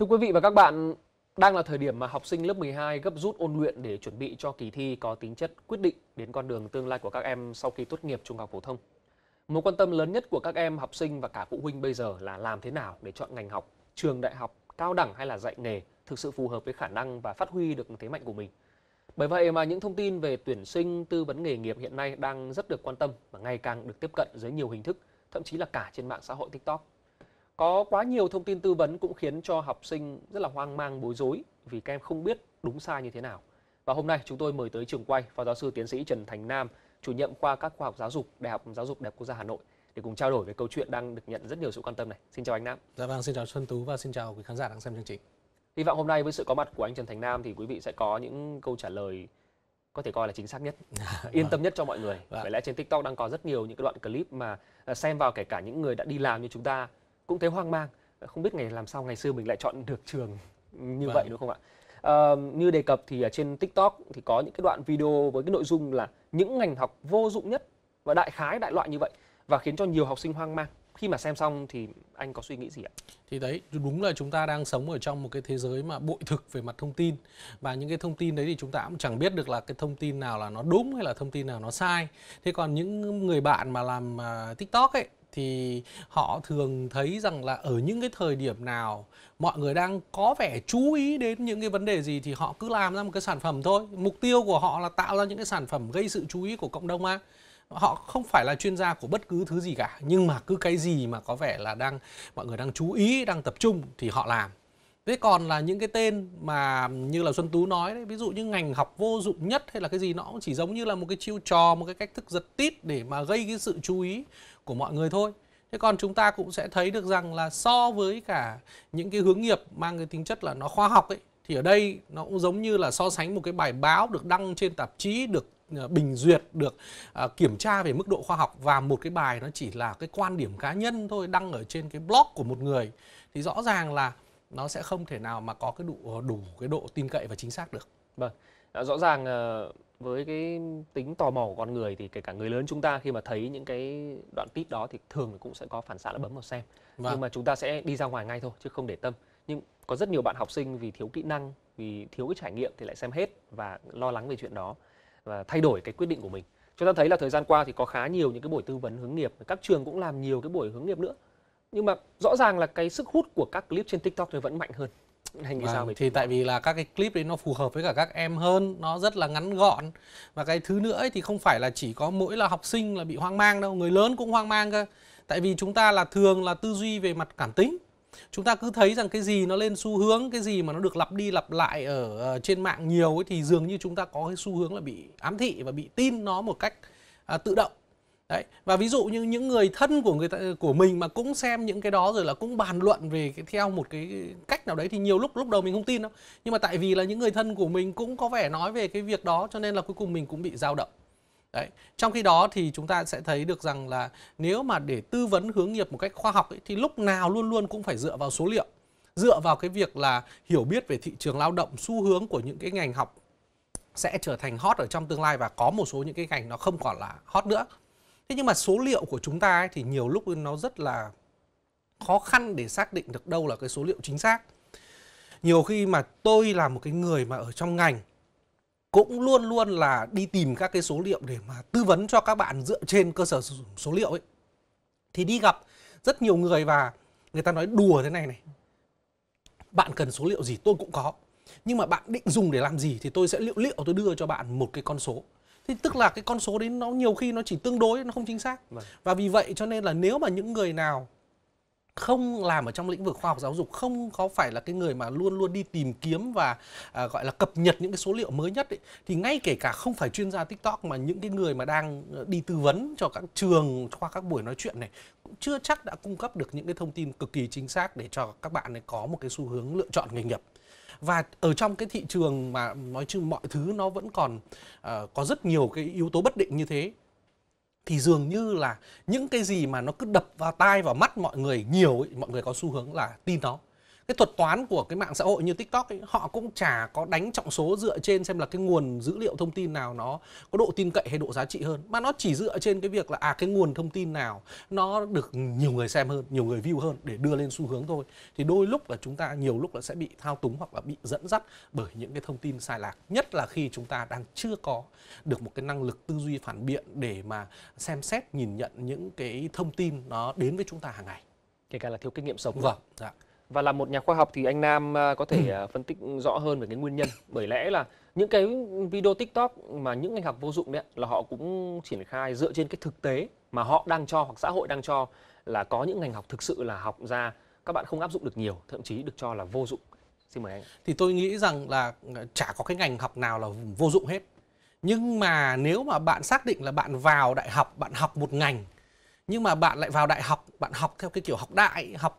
Thưa quý vị và các bạn, đang là thời điểm mà học sinh lớp 12 gấp rút ôn luyện để chuẩn bị cho kỳ thi có tính chất quyết định đến con đường tương lai của các em sau khi tốt nghiệp trung học phổ thông. Mối quan tâm lớn nhất của các em học sinh và cả phụ huynh bây giờ là làm thế nào để chọn ngành học, trường đại học, cao đẳng hay là dạy nghề thực sự phù hợp với khả năng và phát huy được thế mạnh của mình. Bởi vậy mà những thông tin về tuyển sinh, tư vấn nghề nghiệp hiện nay đang rất được quan tâm và ngày càng được tiếp cận dưới nhiều hình thức, thậm chí là cả trên mạng xã hội TikTok. Có quá nhiều thông tin tư vấn cũng khiến cho học sinh rất là hoang mang bối rối vì các em không biết đúng sai như thế nào. Và hôm nay chúng tôi mời tới trường quay Phó giáo sư tiến sĩ Trần Thành Nam, chủ nhiệm khoa các khoa học giáo dục Đại học Giáo dục Đại học Quốc gia Hà Nội để cùng trao đổi về câu chuyện đang được nhận rất nhiều sự quan tâm này. Xin chào anh Nam. Dạ vâng, xin chào Xuân Tú và xin chào quý khán giả đang xem chương trình. Hy vọng hôm nay với sự có mặt của anh Trần Thành Nam thì quý vị sẽ có những câu trả lời có thể coi là chính xác nhất, dạ vâng. yên tâm nhất cho mọi người. Dạ. Bởi lẽ trên TikTok đang có rất nhiều những cái đoạn clip mà à, xem vào kể cả những người đã đi làm như chúng ta cũng thấy hoang mang không biết ngày làm sao ngày xưa mình lại chọn được trường như vâng. vậy đúng không ạ à, như đề cập thì ở trên tiktok thì có những cái đoạn video với cái nội dung là những ngành học vô dụng nhất và đại khái đại loại như vậy và khiến cho nhiều học sinh hoang mang khi mà xem xong thì anh có suy nghĩ gì ạ? Thì đấy, đúng là chúng ta đang sống ở trong một cái thế giới mà bội thực về mặt thông tin và những cái thông tin đấy thì chúng ta cũng chẳng biết được là cái thông tin nào là nó đúng hay là thông tin nào nó sai. Thế còn những người bạn mà làm uh, TikTok ấy thì họ thường thấy rằng là ở những cái thời điểm nào mọi người đang có vẻ chú ý đến những cái vấn đề gì thì họ cứ làm ra một cái sản phẩm thôi mục tiêu của họ là tạo ra những cái sản phẩm gây sự chú ý của cộng đồng mà họ không phải là chuyên gia của bất cứ thứ gì cả nhưng mà cứ cái gì mà có vẻ là đang mọi người đang chú ý đang tập trung thì họ làm thế còn là những cái tên mà như là xuân tú nói đấy ví dụ như ngành học vô dụng nhất hay là cái gì nó cũng chỉ giống như là một cái chiêu trò một cái cách thức giật tít để mà gây cái sự chú ý của mọi người thôi thế còn chúng ta cũng sẽ thấy được rằng là so với cả những cái hướng nghiệp mang cái tính chất là nó khoa học ấy thì ở đây nó cũng giống như là so sánh một cái bài báo được đăng trên tạp chí được ờ, bình duyệt được ờ, kiểm tra về mức độ khoa học và một cái bài nó chỉ là cái quan điểm cá nhân thôi đăng ở trên cái blog của một người thì rõ ràng là nó sẽ không thể nào mà có cái đủ đủ cái độ tin cậy và chính xác được vâng ờ, rõ ràng ờ, với cái tính tò mò của con người thì kể cả người lớn chúng ta khi mà thấy những cái đoạn tít đó thì thường cũng sẽ có phản xạ là bấm vào xem vâng. nhưng mà chúng ta sẽ đi ra ngoài ngay thôi chứ không để tâm nhưng có rất nhiều bạn học sinh vì thiếu kỹ năng vì thiếu cái trải nghiệm thì lại xem hết và lo lắng về chuyện đó và thay đổi cái quyết định của mình chúng ta thấy là thời gian qua thì có khá nhiều những cái buổi tư vấn hướng nghiệp các trường cũng làm nhiều cái buổi hướng nghiệp nữa nhưng mà rõ ràng là cái sức hút của các clip trên tiktok thì vẫn mạnh hơn anh nghĩ à, sao vậy thì tại vì là các cái clip đấy nó phù hợp với cả các em hơn nó rất là ngắn gọn và cái thứ nữa ấy thì không phải là chỉ có mỗi là học sinh là bị hoang mang đâu người lớn cũng hoang mang cơ tại vì chúng ta là thường là tư duy về mặt cảm tính chúng ta cứ thấy rằng cái gì nó lên xu hướng cái gì mà nó được lặp đi lặp lại ở ờ, trên mạng nhiều ấy thì dường như chúng ta có cái xu hướng là bị ám thị và bị tin nó một cách à, tự động Đấy. Và ví dụ như những người thân của người ta, của mình mà cũng xem những cái đó rồi là cũng bàn luận về cái, theo một cái cách nào đấy thì nhiều lúc lúc đầu mình không tin đâu. Nhưng mà tại vì là những người thân của mình cũng có vẻ nói về cái việc đó cho nên là cuối cùng mình cũng bị dao động. Đấy. Trong khi đó thì chúng ta sẽ thấy được rằng là nếu mà để tư vấn hướng nghiệp một cách khoa học ấy, thì lúc nào luôn luôn cũng phải dựa vào số liệu. Dựa vào cái việc là hiểu biết về thị trường lao động, xu hướng của những cái ngành học sẽ trở thành hot ở trong tương lai và có một số những cái ngành nó không còn là hot nữa. Thế nhưng mà số liệu của chúng ta ấy, thì nhiều lúc nó rất là khó khăn để xác định được đâu là cái số liệu chính xác. Nhiều khi mà tôi là một cái người mà ở trong ngành cũng luôn luôn là đi tìm các cái số liệu để mà tư vấn cho các bạn dựa trên cơ sở số liệu ấy. Thì đi gặp rất nhiều người và người ta nói đùa thế này này. Bạn cần số liệu gì tôi cũng có. Nhưng mà bạn định dùng để làm gì thì tôi sẽ liệu liệu tôi đưa cho bạn một cái con số thì tức là cái con số đấy nó nhiều khi nó chỉ tương đối nó không chính xác. Vâng. Và vì vậy cho nên là nếu mà những người nào không làm ở trong lĩnh vực khoa học giáo dục không có phải là cái người mà luôn luôn đi tìm kiếm và à, gọi là cập nhật những cái số liệu mới nhất ấy, thì ngay kể cả không phải chuyên gia tiktok mà những cái người mà đang ờ, đi tư vấn cho các trường qua các buổi nói chuyện này cũng chưa chắc đã cung cấp được những cái thông tin cực kỳ chính xác để cho các bạn ấy có một cái xu hướng lựa chọn nghề nghiệp và ở trong cái thị trường mà nói chung mọi thứ nó vẫn còn uh, có rất nhiều cái yếu tố bất định như thế thì dường như là những cái gì mà nó cứ đập vào tai vào mắt mọi người nhiều ấy, mọi người có xu hướng là tin nó cái thuật toán của cái mạng xã hội như tiktok ấy, họ cũng chả có đánh trọng số dựa trên xem là cái nguồn dữ liệu thông tin nào nó có độ tin cậy hay độ giá trị hơn mà nó chỉ dựa trên cái việc là à cái nguồn thông tin nào nó được nhiều người xem hơn nhiều người view hơn để đưa lên xu hướng thôi thì đôi lúc là chúng ta nhiều lúc là sẽ bị thao túng hoặc là bị dẫn dắt bởi những cái thông tin sai lạc nhất là khi chúng ta đang chưa có được một cái năng lực tư duy phản biện để mà xem xét nhìn nhận những cái thông tin nó đến với chúng ta hàng ngày kể cả là thiếu kinh nghiệm sống vâng dạ và là một nhà khoa học thì anh Nam à, có thể ừ. à, phân tích rõ hơn về cái nguyên nhân bởi lẽ là những cái video TikTok mà những ngành học vô dụng đấy là họ cũng triển khai dựa trên cái thực tế mà họ đang cho hoặc xã hội đang cho là có những ngành học thực sự là học ra các bạn không áp dụng được nhiều thậm chí được cho là vô dụng xin mời anh thì tôi nghĩ rằng là chả có cái ngành học nào là vô dụng hết nhưng mà nếu mà bạn xác định là bạn vào đại học bạn học một ngành nhưng mà bạn lại vào đại học bạn học theo cái kiểu học đại học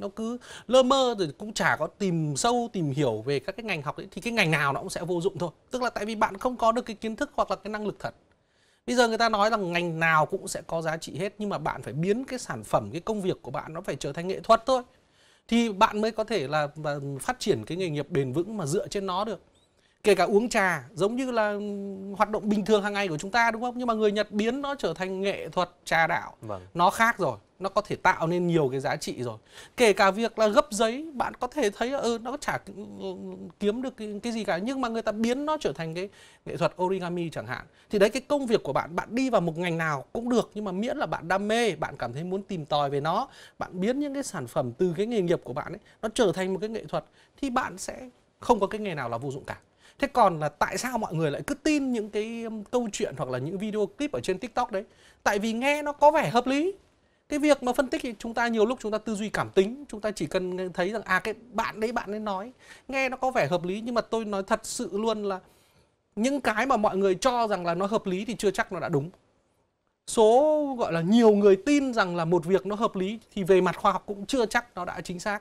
nó cứ lơ mơ rồi cũng chả có tìm sâu tìm hiểu về các cái ngành học đấy thì cái ngành nào nó cũng sẽ vô dụng thôi tức là tại vì bạn không có được cái kiến thức hoặc là cái năng lực thật bây giờ người ta nói rằng ngành nào cũng sẽ có giá trị hết nhưng mà bạn phải biến cái sản phẩm cái công việc của bạn nó phải trở thành nghệ thuật thôi thì bạn mới có thể là phát triển cái nghề nghiệp bền vững mà dựa trên nó được kể cả uống trà giống như là ừ, hoạt động bình thường hàng ngày của chúng ta đúng không nhưng mà người Nhật biến nó trở thành nghệ thuật trà đạo vâng. nó khác rồi nó có thể tạo nên nhiều cái giá trị rồi kể cả việc là gấp giấy bạn có thể thấy ừ nó chả ừ, ừ, kiếm được cái, cái gì cả nhưng mà người ta biến nó trở thành cái nghệ thuật origami chẳng hạn thì đấy cái công việc của bạn bạn đi vào một ngành nào cũng được nhưng mà miễn là bạn đam mê bạn cảm thấy muốn tìm tòi về nó bạn biến những cái sản phẩm từ cái nghề nghiệp của bạn ấy nó trở thành một cái nghệ thuật thì bạn sẽ không có cái nghề nào là vô dụng cả thế còn là tại sao mọi người lại cứ tin những cái um, câu chuyện hoặc là những video clip ở trên tiktok đấy tại vì nghe nó có vẻ hợp lý cái việc mà phân tích thì chúng ta nhiều lúc chúng ta tư duy cảm tính chúng ta chỉ cần thấy rằng à cái bạn đấy bạn ấy nói nghe nó có vẻ hợp lý nhưng mà tôi nói thật sự luôn là những cái mà mọi người cho rằng là nó hợp lý thì chưa chắc nó đã đúng số gọi là nhiều người tin rằng là một việc nó hợp lý thì về mặt khoa học cũng chưa chắc nó đã chính xác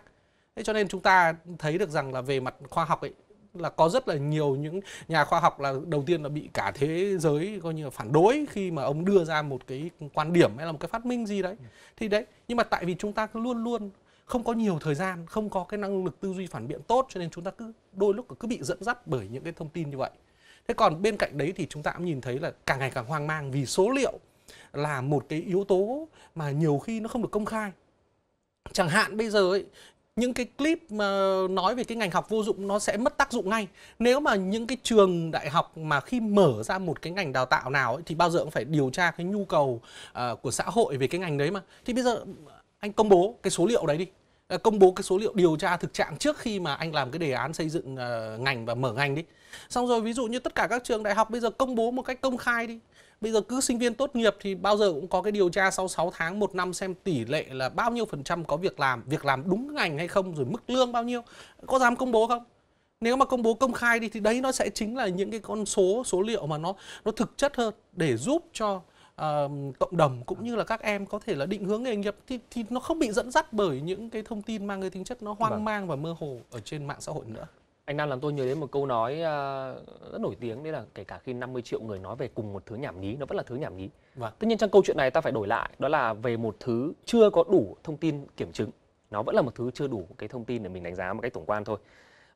thế cho nên chúng ta thấy được rằng là về mặt khoa học ấy là có rất là nhiều những nhà khoa học là đầu tiên là bị cả thế giới coi như là phản đối khi mà ông đưa ra một cái quan điểm hay là một cái phát minh gì đấy ừ. thì đấy nhưng mà tại vì chúng ta luôn luôn không có nhiều thời gian không có cái năng lực tư duy phản biện tốt cho nên chúng ta cứ đôi lúc cứ bị dẫn dắt bởi những cái thông tin như vậy thế còn bên cạnh đấy thì chúng ta cũng nhìn thấy là càng ngày càng hoang mang vì số liệu là một cái yếu tố mà nhiều khi nó không được công khai chẳng hạn bây giờ ấy, những cái clip mà nói về cái ngành học vô dụng nó sẽ mất tác dụng ngay nếu mà những cái trường đại học mà khi mở ra một cái ngành đào tạo nào ấy, thì bao giờ cũng phải điều tra cái nhu cầu uh, của xã hội về cái ngành đấy mà thì bây giờ anh công bố cái số liệu đấy đi ờ, công bố cái số liệu điều tra thực trạng trước khi mà anh làm cái đề án xây dựng uh, ngành và mở ngành đi xong rồi ví dụ như tất cả các trường đại học bây giờ công bố một cách công khai đi Bây giờ cứ sinh viên tốt nghiệp thì bao giờ cũng có cái điều tra sau 6 tháng, một năm xem tỷ lệ là bao nhiêu phần trăm có việc làm, việc làm đúng ngành hay không, rồi mức lương bao nhiêu. Có dám công bố không? Nếu mà công bố công khai đi thì đấy nó sẽ chính là những cái con số, số liệu mà nó nó thực chất hơn để giúp cho uh, cộng đồng cũng như là các em có thể là định hướng nghề nghiệp thì, thì nó không bị dẫn dắt bởi những cái thông tin mang cái tính chất nó hoang vâng. mang và mơ hồ ở trên mạng xã hội nữa. Anh Nam làm tôi nhớ đến một câu nói uh, rất nổi tiếng đấy là kể cả khi 50 triệu người nói về cùng một thứ nhảm nhí nó vẫn là thứ nhảm nhí. Vâng. Tất nhiên trong câu chuyện này ta phải đổi lại đó là về một thứ chưa có đủ thông tin kiểm chứng. Nó vẫn là một thứ chưa đủ cái thông tin để mình đánh giá một cách tổng quan thôi.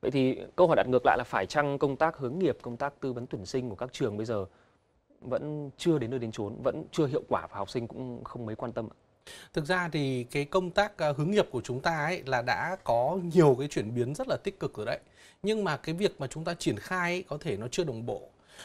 Vậy thì câu hỏi đặt ngược lại là phải chăng công tác hướng nghiệp, công tác tư vấn tuyển sinh của các trường bây giờ vẫn chưa đến nơi đến chốn, vẫn chưa hiệu quả và học sinh cũng không mấy quan tâm ạ? Thực ra thì cái công tác ờ, hướng nghiệp của chúng ta ấy là đã có nhiều cái chuyển biến rất là tích cực ở đấy. Nhưng mà cái việc mà chúng ta triển khai ấy, có thể nó chưa đồng bộ.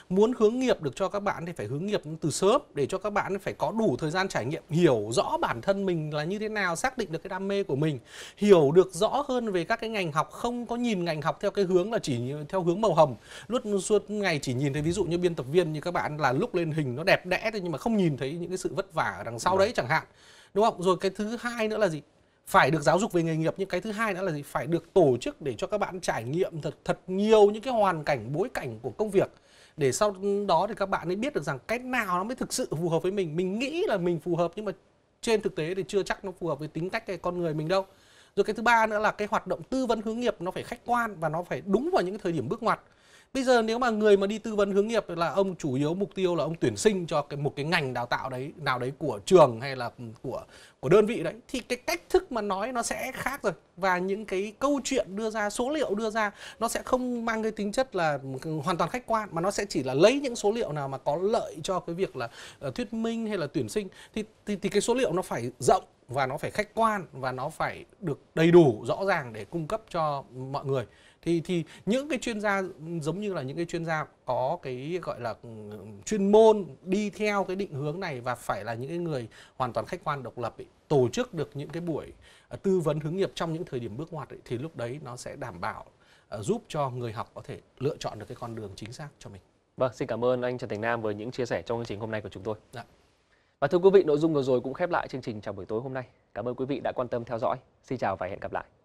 Muốn hướng nghiệp được cho các bạn thì phải hướng nghiệp từ sớm để cho các bạn phải có đủ thời gian trải nghiệm hiểu rõ bản thân mình là như thế nào, xác định được cái đam mê của mình, hiểu được rõ hơn về các cái ngành học không có nhìn ngành học theo cái hướng là chỉ theo hướng màu hồng. Luôn suốt ngày chỉ nhìn thấy ví dụ như biên tập viên như các bạn là lúc lên hình nó đẹp đẽ thôi nhưng mà không nhìn thấy những cái sự vất vả ở đằng sau đấy chẳng hạn đúng không rồi cái thứ hai nữa là gì phải được giáo dục về nghề nghiệp nhưng cái thứ hai nữa là gì phải được tổ chức để cho các bạn trải nghiệm thật thật nhiều những cái hoàn cảnh bối cảnh của công việc để sau đó thì các bạn ấy biết được rằng cách nào nó mới thực sự phù hợp với mình mình nghĩ là mình phù hợp nhưng mà trên thực tế thì chưa chắc nó phù hợp với tính cách cái con người mình đâu rồi cái thứ ba nữa là cái hoạt động tư vấn hướng nghiệp nó phải khách quan và nó phải đúng vào những cái thời điểm bước ngoặt bây giờ nếu mà người mà đi tư vấn hướng nghiệp là ông chủ yếu mục tiêu là ông tuyển sinh cho cái một cái ngành đào tạo đấy nào đấy của trường hay là của của đơn vị đấy thì cái cách thức mà nói nó sẽ khác rồi và những cái câu chuyện đưa ra số liệu đưa ra nó sẽ không mang cái tính chất là hoàn toàn khách quan mà nó sẽ chỉ là lấy những số liệu nào mà có lợi cho cái việc là ờ, thuyết minh hay là tuyển sinh thì, thì thì cái số liệu nó phải rộng và nó phải khách quan và nó phải được đầy đủ rõ ràng để cung cấp cho mọi người thì thì những cái chuyên gia giống như là những cái chuyên gia có cái gọi là ừ, chuyên môn đi theo cái định hướng này và phải là những cái người hoàn toàn khách quan độc lập ấy, tổ chức được những cái buổi ờ, tư vấn hướng nghiệp trong những thời điểm bước ngoặt ấy, thì lúc đấy nó sẽ đảm bảo ờ, giúp cho người học có thể lựa chọn được cái con đường chính xác cho mình. Vâng, xin cảm ơn anh Trần Thành Nam với những chia sẻ trong chương trình hôm nay của chúng tôi. Dạ. Và thưa quý vị, nội dung vừa rồi cũng khép lại chương trình chào buổi tối hôm nay. Cảm ơn quý vị đã quan tâm theo dõi. Xin chào và hẹn gặp lại.